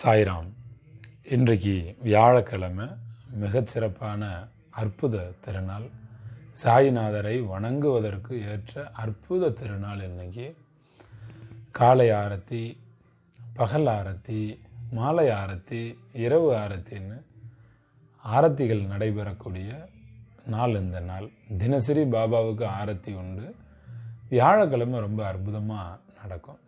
சாய்ராம் இன்றைக்கு வியாழக்கிழமை மிகச்சிறப்பான அற்புத திருநாள் சாய்நாதரை வணங்குவதற்கு ஏற்ற அற்புத திருநாள் இன்றைக்கி காலை ஆரத்தி பகல் ஆரத்தி மாலை ஆரத்தி இரவு ஆரத்தின்னு ஆரத்திகள் நடைபெறக்கூடிய நாள் இந்த நாள் தினசரி பாபாவுக்கு ஆரத்தி உண்டு வியாழக்கிழமை ரொம்ப அற்புதமாக நடக்கும்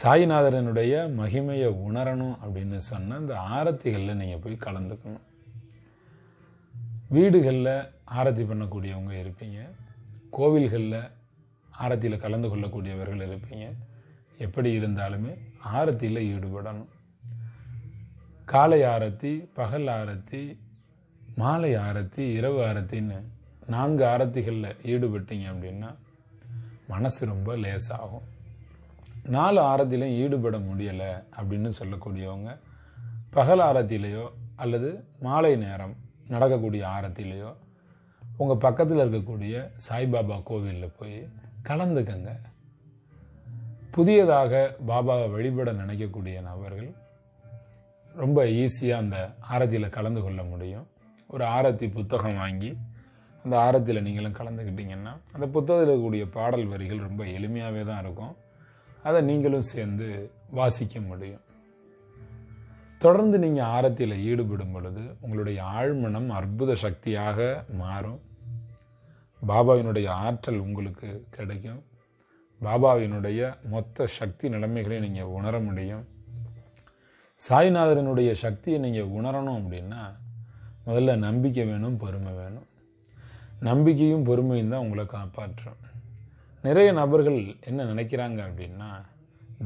சாய்நாதரனுடைய மகிமையை உணரணும் அப்படின்னு சொன்னால் இந்த ஆரத்திகளில் நீங்கள் போய் கலந்துக்கணும் வீடுகளில் ஆரத்தி பண்ணக்கூடியவங்க இருப்பீங்க கோவில்களில் ஆரத்தியில் கலந்து கொள்ளக்கூடியவர்கள் இருப்பீங்க எப்படி இருந்தாலுமே ஆரத்தியில் ஈடுபடணும் காலை ஆரத்தி பகல் ஆரத்தி மாலை ஆரத்தி இரவு ஆரத்தின்னு நான்கு ஆரத்திகளில் ஈடுபட்டீங்க அப்படின்னா மனசு ரொம்ப லேசாகும் நாலு ஆரத்திலையும் ஈடுபட முடியலை அப்படின்னு சொல்லக்கூடியவங்க பகல் ஆரத்திலேயோ அல்லது மாலை நேரம் நடக்கக்கூடிய ஆரத்திலேயோ உங்கள் பக்கத்தில் இருக்கக்கூடிய சாய்பாபா கோவிலில் போய் கலந்துக்கங்க புதியதாக பாபாவை வழிபட நினைக்கக்கூடிய நபர்கள் ரொம்ப ஈஸியாக அந்த ஆரத்தியில் கலந்து கொள்ள முடியும் ஒரு ஆரத்தி புத்தகம் வாங்கி அந்த ஆரத்தில் நீங்களும் கலந்துக்கிட்டிங்கன்னா அந்த புத்தகத்தில் இருக்கக்கூடிய பாடல் வரிகள் ரொம்ப எளிமையாகவே தான் இருக்கும் அதை நீங்களும் சேர்ந்து வாசிக்க முடியும் தொடர்ந்து நீங்கள் ஆரத்தியில் ஈடுபடும் பொழுது உங்களுடைய ஆழ்மனம் அற்புத சக்தியாக மாறும் பாபாவினுடைய ஆற்றல் உங்களுக்கு கிடைக்கும் பாபாவினுடைய மொத்த சக்தி நிலைமைகளை நீங்கள் உணர முடியும் சாய்நாதரனுடைய சக்தியை நீங்கள் உணரணும் அப்படின்னா முதல்ல நம்பிக்கை வேணும் பொறுமை வேணும் நம்பிக்கையும் பொறுமையும் தான் உங்களை காப்பாற்றும் நிறைய நபர்கள் என்ன நினைக்கிறாங்க அப்படின்னா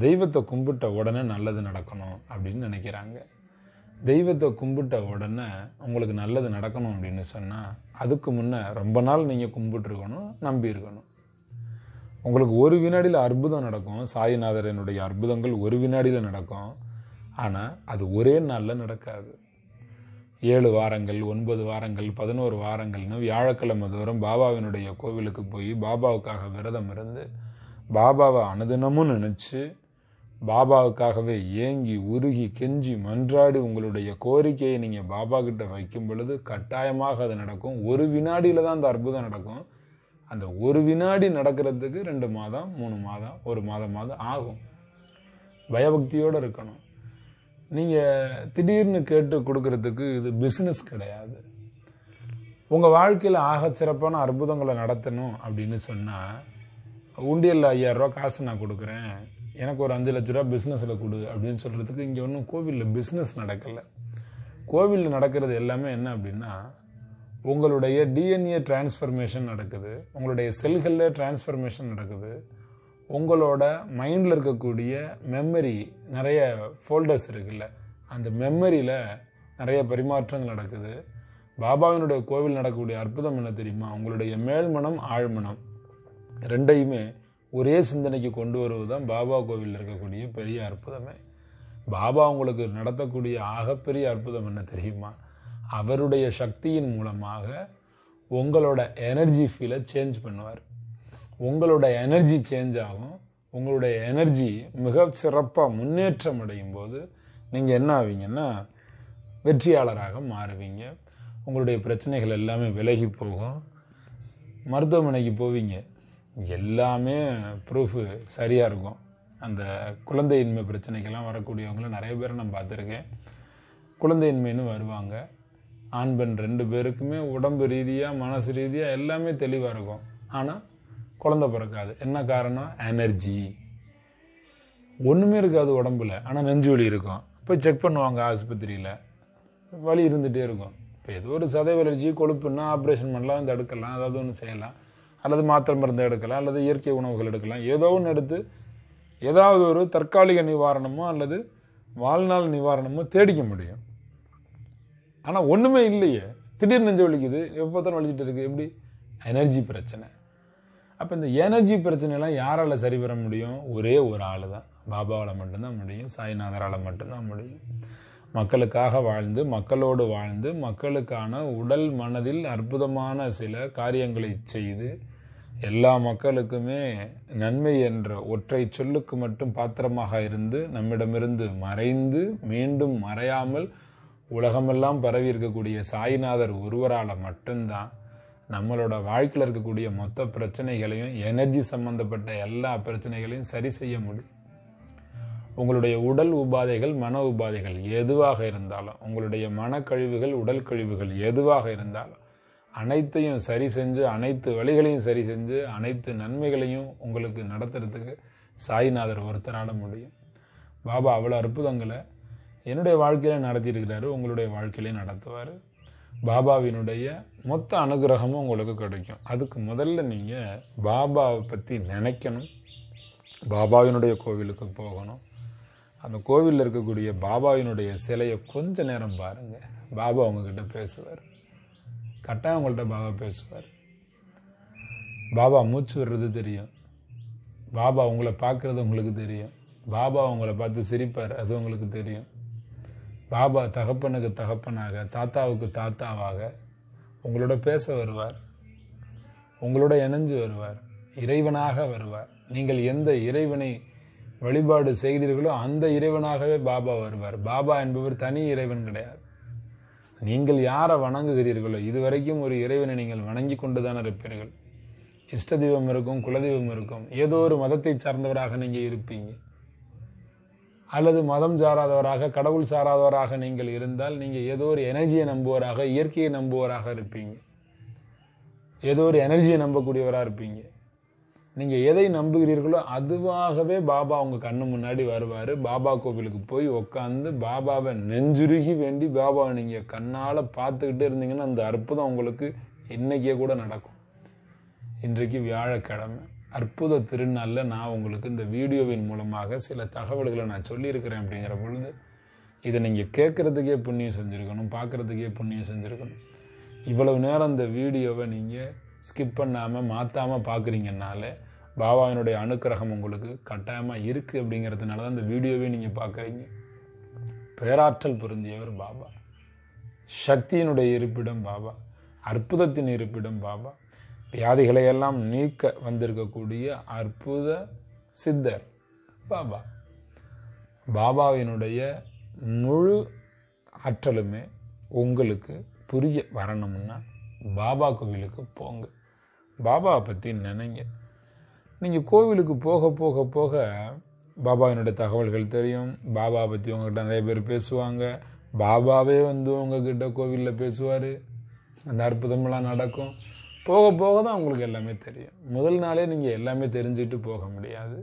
தெய்வத்தை கும்பிட்ட உடனே நல்லது நடக்கணும் அப்படின்னு நினைக்கிறாங்க தெய்வத்தை கும்பிட்ட உடனே உங்களுக்கு நல்லது நடக்கணும் அப்படின்னு சொன்னால் அதுக்கு முன்னே ரொம்ப நாள் நீங்கள் கும்பிட்டுருக்கணும் நம்பியிருக்கணும் உங்களுக்கு ஒரு வினாடியில் அற்புதம் நடக்கும் சாய்நாதரனுடைய அற்புதங்கள் ஒரு வினாடியில் நடக்கும் ஆனால் அது ஒரே நாளில் நடக்காது ஏழு வாரங்கள் ஒன்பது வாரங்கள் பதினோரு வாரங்கள்னு வியாழக்கிழமை தோறும் பாபாவினுடைய கோவிலுக்கு போய் பாபாவுக்காக விரதம் இருந்து பாபாவை அனுதினமும் நினச்சி பாபாவுக்காகவே ஏங்கி உருகி கெஞ்சி மன்றாடி உங்களுடைய கோரிக்கையை நீங்கள் பாபா கிட்ட வைக்கும் பொழுது கட்டாயமாக அது நடக்கும் ஒரு வினாடியில் தான் அந்த அற்புதம் நடக்கும் அந்த ஒரு வினாடி நடக்கிறதுக்கு ரெண்டு மாதம் மூணு மாதம் ஒரு மாதம் மாதம் ஆகும் பயபக்தியோடு இருக்கணும் நீங்கள் திடீர்னு கேட்டு கொடுக்கறதுக்கு இது பிஸ்னஸ் கிடையாது உங்கள் வாழ்க்கையில் ஆகச்சிறப்பான அற்புதங்களை நடத்தணும் அப்படின்னு சொன்னால் உண்டியலில் ஐயாயிரரூவா காசு நான் கொடுக்குறேன் எனக்கு ஒரு அஞ்சு லட்ச ரூபா பிஸ்னஸில் கொடு அப்படின்னு சொல்கிறதுக்கு இங்கே ஒன்றும் கோவிலில் பிஸ்னஸ் நடக்கலை கோவிலில் நடக்கிறது எல்லாமே என்ன அப்படின்னா உங்களுடைய டிஎன்ஏ டிரான்ஸ்ஃபர்மேஷன் நடக்குது உங்களுடைய செல்களில் டிரான்ஸ்ஃபர்மேஷன் நடக்குது உங்களோட மைண்டில் இருக்கக்கூடிய மெமரி நிறைய ஃபோல்டர்ஸ் இருக்குல்ல அந்த மெமரியில் நிறைய பரிமாற்றங்கள் நடக்குது பாபாவினுடைய கோவில் நடக்கக்கூடிய அற்புதம் என்ன தெரியுமா உங்களுடைய மேல்மனம் ஆழ்மனம் ரெண்டையுமே ஒரே சிந்தனைக்கு கொண்டு வருவது தான் பாபா கோவிலில் இருக்கக்கூடிய பெரிய அற்புதமே பாபா உங்களுக்கு நடத்தக்கூடிய ஆகப்பெரிய அற்புதம் என்ன தெரியுமா அவருடைய சக்தியின் மூலமாக உங்களோட எனர்ஜி ஃபீலை சேஞ்ச் பண்ணுவார் உங்களோட எனர்ஜி சேஞ்ச் ஆகும் உங்களுடைய எனர்ஜி மிக சிறப்பாக முன்னேற்றம் அடையும் போது நீங்கள் என்ன ஆவீங்கன்னா வெற்றியாளராக மாறுவீங்க உங்களுடைய பிரச்சனைகள் எல்லாமே விலகி போகும் மருத்துவமனைக்கு போவீங்க எல்லாமே ப்ரூஃபு சரியாக இருக்கும் அந்த குழந்தையின்மை பிரச்சனைகள்லாம் வரக்கூடியவங்களும் நிறைய பேரை நான் பார்த்துருக்கேன் குழந்தையின்மைன்னு வருவாங்க ஆண் பெண் ரெண்டு பேருக்குமே உடம்பு ரீதியாக மனசு ரீதியாக எல்லாமே தெளிவாக இருக்கும் ஆனால் குழந்த பிறக்காது என்ன காரணம் எனர்ஜி ஒன்றுமே இருக்காது உடம்புல ஆனால் நெஞ்சு வலி இருக்கும் போய் செக் பண்ணுவாங்க ஆஸ்பத்திரியில் வலி இருந்துகிட்டே இருக்கும் இப்போ ஏதோ ஒரு சதை வளர்ச்சி கொழுப்புன்னா ஆப்ரேஷன் பண்ணலாம் தடுக்கலாம் அதாவது ஒன்று செய்யலாம் அல்லது மாத்திரை மருந்து எடுக்கலாம் அல்லது இயற்கை உணவுகள் எடுக்கலாம் ஏதோ ஒன்று எடுத்து ஏதாவது ஒரு தற்காலிக நிவாரணமோ அல்லது வாழ்நாள் நிவாரணமோ தேடிக்க முடியும் ஆனால் ஒன்றுமே இல்லையே திடீர் நெஞ்சு வலிக்குது எப்போ தான் வலிச்சிட்டு இருக்குது எப்படி எனர்ஜி பிரச்சனை அப்போ இந்த எனர்ஜி பிரச்சனைலாம் யாரால் சரி பெற முடியும் ஒரே ஒரு ஆள் தான் பாபாவால் மட்டும்தான் முடியும் சாய்நாதரால் மட்டும்தான் முடியும் மக்களுக்காக வாழ்ந்து மக்களோடு வாழ்ந்து மக்களுக்கான உடல் மனதில் அற்புதமான சில காரியங்களை செய்து எல்லா மக்களுக்குமே நன்மை என்ற ஒற்றை சொல்லுக்கு மட்டும் பாத்திரமாக இருந்து நம்மிடமிருந்து மறைந்து மீண்டும் மறையாமல் உலகமெல்லாம் பரவி இருக்கக்கூடிய சாய்நாதர் ஒருவரால் மட்டும்தான் நம்மளோட வாழ்க்கையில் இருக்கக்கூடிய மொத்த பிரச்சனைகளையும் எனர்ஜி சம்மந்தப்பட்ட எல்லா பிரச்சனைகளையும் சரி செய்ய முடியும் உங்களுடைய உடல் உபாதைகள் மன உபாதைகள் எதுவாக இருந்தாலும் உங்களுடைய மனக்கழிவுகள் உடல் கழிவுகள் எதுவாக இருந்தாலும் அனைத்தையும் சரி செஞ்சு அனைத்து வழிகளையும் சரி செஞ்சு அனைத்து நன்மைகளையும் உங்களுக்கு நடத்துறதுக்கு சாய்நாதர் ஒருத்தரால் முடியும் பாபா அவ்வளோ அற்புதங்களை என்னுடைய வாழ்க்கையில நடத்தியிருக்கிறாரு உங்களுடைய வாழ்க்கையிலையும் நடத்துவார் பாபாவினுடைய மொத்த அனுகிரகமும் உங்களுக்கு கிடைக்கும் அதுக்கு முதல்ல நீங்கள் பாபாவை பற்றி நினைக்கணும் பாபாவினுடைய கோவிலுக்கு போகணும் அந்த கோவிலில் இருக்கக்கூடிய பாபாவினுடைய சிலையை கொஞ்ச நேரம் பாருங்கள் பாபா அவங்கக்கிட்ட பேசுவார் கட்டாயம் உங்கள்கிட்ட பாபா பேசுவார் பாபா மூச்சு விடுறது தெரியும் பாபா உங்களை பார்க்குறது உங்களுக்கு தெரியும் பாபா உங்களை பார்த்து சிரிப்பார் அது உங்களுக்கு தெரியும் பாபா தகப்பனுக்கு தகப்பனாக தாத்தாவுக்கு தாத்தாவாக உங்களோட பேச வருவார் உங்களோட இணைஞ்சு வருவார் இறைவனாக வருவார் நீங்கள் எந்த இறைவனை வழிபாடு செய்கிறீர்களோ அந்த இறைவனாகவே பாபா வருவார் பாபா என்பவர் தனி இறைவன் கிடையாது நீங்கள் யாரை வணங்குகிறீர்களோ இதுவரைக்கும் ஒரு இறைவனை நீங்கள் வணங்கி கொண்டு தான் இருப்பீர்கள் இஷ்ட தெய்வம் இருக்கும் குலதெய்வம் இருக்கும் ஏதோ ஒரு மதத்தை சார்ந்தவராக நீங்கள் இருப்பீங்க அல்லது மதம் சாராதவராக கடவுள் சாராதவராக நீங்கள் இருந்தால் நீங்கள் ஏதோ ஒரு எனர்ஜியை நம்புவராக இயற்கையை நம்புவராக இருப்பீங்க ஏதோ ஒரு எனர்ஜியை நம்பக்கூடியவராக இருப்பீங்க நீங்கள் எதை நம்புகிறீர்களோ அதுவாகவே பாபா உங்கள் கண்ணு முன்னாடி வருவார் பாபா கோவிலுக்கு போய் உக்காந்து பாபாவை நெஞ்சுருகி வேண்டி பாபாவை நீங்கள் கண்ணால் பார்த்துக்கிட்டே இருந்தீங்கன்னா அந்த அற்புதம் உங்களுக்கு இன்றைக்கே கூட நடக்கும் இன்றைக்கு வியாழக்கிழமை அற்புத திருநாளில் நான் உங்களுக்கு இந்த வீடியோவின் மூலமாக சில தகவல்களை நான் சொல்லியிருக்கிறேன் அப்படிங்கிற பொழுது இதை நீங்கள் கேட்குறதுக்கே புண்ணியம் செஞ்சுருக்கணும் பார்க்குறதுக்கே புண்ணியம் செஞ்சுருக்கணும் இவ்வளவு நேரம் இந்த வீடியோவை நீங்கள் ஸ்கிப் பண்ணாமல் மாற்றாமல் பார்க்குறீங்கனால பாபாவினுடைய அனுக்கிரகம் உங்களுக்கு கட்டாயமாக இருக்குது அப்படிங்கிறதுனால தான் இந்த வீடியோவே நீங்கள் பார்க்குறீங்க பேராற்றல் பொருந்தியவர் பாபா சக்தியினுடைய இருப்பிடம் பாபா அற்புதத்தின் இருப்பிடம் பாபா வியாதிகளையெல்லாம் நீக்க வந்திருக்கக்கூடிய அற்புத சித்தர் பாபா பாபாவினுடைய முழு ஆற்றலுமே உங்களுக்கு புரிய வரணும்னா பாபா கோவிலுக்கு போங்க பாபாவை பற்றி நினைங்க நீங்கள் கோவிலுக்கு போக போக போக பாபாவினுடைய தகவல்கள் தெரியும் பாபாவை பற்றி உங்ககிட்ட நிறைய பேர் பேசுவாங்க பாபாவே வந்து உங்ககிட்ட கோவிலில் பேசுவார் அந்த அற்புதமெல்லாம் நடக்கும் போக போக தான் உங்களுக்கு எல்லாமே தெரியும் முதல் நாளே நீங்கள் எல்லாமே தெரிஞ்சுக்கிட்டு போக முடியாது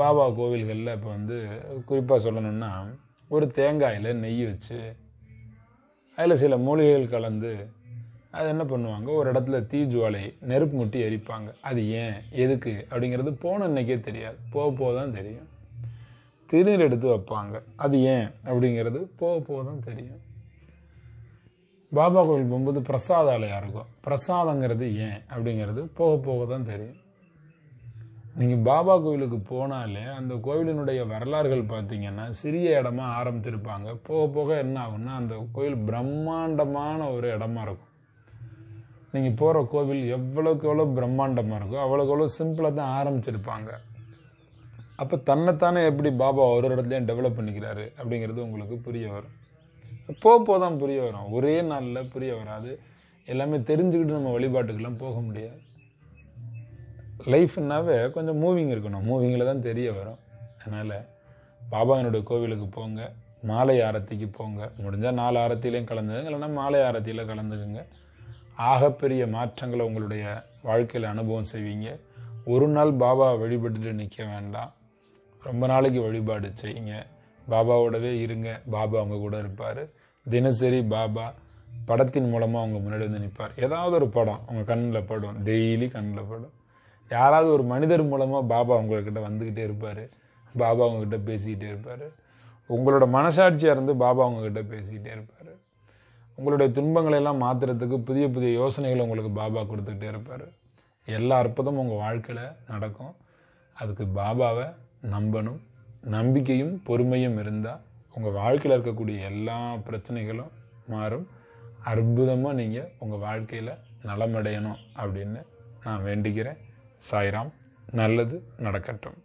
பாபா கோவில்களில் இப்போ வந்து குறிப்பாக சொல்லணுன்னா ஒரு தேங்காயில் நெய் வச்சு அதில் சில மூலிகைகள் கலந்து அது என்ன பண்ணுவாங்க ஒரு இடத்துல தீ ஜுவாலை நெருப்பு முட்டி எரிப்பாங்க அது ஏன் எதுக்கு அப்படிங்கிறது போன அன்னைக்கே தெரியாது போக போக தான் தெரியும் திருநீர் எடுத்து வைப்பாங்க அது ஏன் அப்படிங்கிறது போக போக தான் தெரியும் பாபா கோயில் போகும்போது பிரசாதாலயம் இருக்கும் பிரசாதங்கிறது ஏன் அப்படிங்கிறது போக போக தான் தெரியும் நீங்கள் பாபா கோவிலுக்கு போனாலே அந்த கோயிலினுடைய வரலாறுகள் பார்த்தீங்கன்னா சிறிய இடமா ஆரம்பிச்சிருப்பாங்க போக போக என்ன ஆகும்னா அந்த கோயில் பிரம்மாண்டமான ஒரு இடமா இருக்கும் நீங்கள் போகிற கோவில் எவ்வளோக்கு எவ்வளோ பிரம்மாண்டமாக இருக்கோ அவ்வளோக்கு எவ்வளோ சிம்பிளாக தான் ஆரம்பிச்சிருப்பாங்க அப்போ தன்னைத்தானே எப்படி பாபா ஒரு இடத்துலையும் டெவலப் பண்ணிக்கிறாரு அப்படிங்கிறது உங்களுக்கு புரிய வரும் போக தான் புரிய வரும் ஒரே நாளில் புரிய வராது எல்லாமே தெரிஞ்சுக்கிட்டு நம்ம வழிபாட்டுக்கெல்லாம் போக முடியாது லைஃப்னாவே கொஞ்சம் மூவிங் இருக்கணும் மூவிங்கில் தான் தெரிய வரும் அதனால் பாபாவினுடைய கோவிலுக்கு போங்க மாலை ஆரத்திக்கு போங்க முடிஞ்சால் நாலு ஆரத்திலையும் கலந்துங்க இல்லைன்னா மாலை ஆரத்தியில் கலந்துக்குங்க ஆகப்பெரிய மாற்றங்களை உங்களுடைய வாழ்க்கையில் அனுபவம் செய்வீங்க ஒரு நாள் பாபா வழிபட்டுட்டு நிற்க வேண்டாம் ரொம்ப நாளைக்கு வழிபாடு செய்யுங்க பாபாவோடவே இருங்க பாபா அவங்க கூட இருப்பார் தினசரி பாபா படத்தின் மூலமாக அவங்க முன்னாடி வந்து நிற்பார் ஏதாவது ஒரு படம் அவங்க கண்ணில் படும் டெய்லி கண்ணில் படும் யாராவது ஒரு மனிதர் மூலமாக பாபா உங்கள்கிட்ட வந்துக்கிட்டே இருப்பார் பாபா அவங்கக்கிட்ட பேசிக்கிட்டே இருப்பார் உங்களோட மனசாட்சியாக இருந்து பாபா அவங்கக்கிட்ட பேசிக்கிட்டே இருப்பார் உங்களுடைய துன்பங்களை எல்லாம் மாற்றுறதுக்கு புதிய புதிய யோசனைகளை உங்களுக்கு பாபா கொடுத்துக்கிட்டே இருப்பார் எல்லா அற்புதமும் உங்கள் வாழ்க்கையில் நடக்கும் அதுக்கு பாபாவை நம்பணும் நம்பிக்கையும் பொறுமையும் இருந்தால் உங்கள் வாழ்க்கையில் இருக்கக்கூடிய எல்லா பிரச்சனைகளும் மாறும் அற்புதமாக நீங்கள் உங்கள் வாழ்க்கையில் நலமடையணும் அப்படின்னு நான் வேண்டுகிறேன் சாய்ராம் நல்லது நடக்கட்டும்